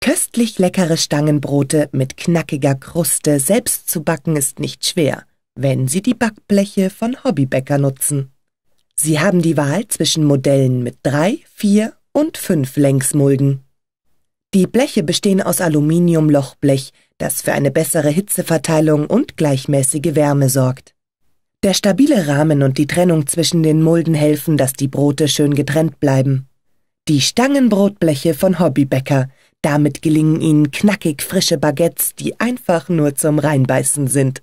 Köstlich leckere Stangenbrote mit knackiger Kruste selbst zu backen ist nicht schwer, wenn Sie die Backbleche von Hobbybäcker nutzen. Sie haben die Wahl zwischen Modellen mit drei, vier und fünf Längsmulden. Die Bleche bestehen aus Aluminiumlochblech, das für eine bessere Hitzeverteilung und gleichmäßige Wärme sorgt. Der stabile Rahmen und die Trennung zwischen den Mulden helfen, dass die Brote schön getrennt bleiben. Die Stangenbrotbleche von Hobbybäcker. Damit gelingen ihnen knackig frische Baguettes, die einfach nur zum Reinbeißen sind.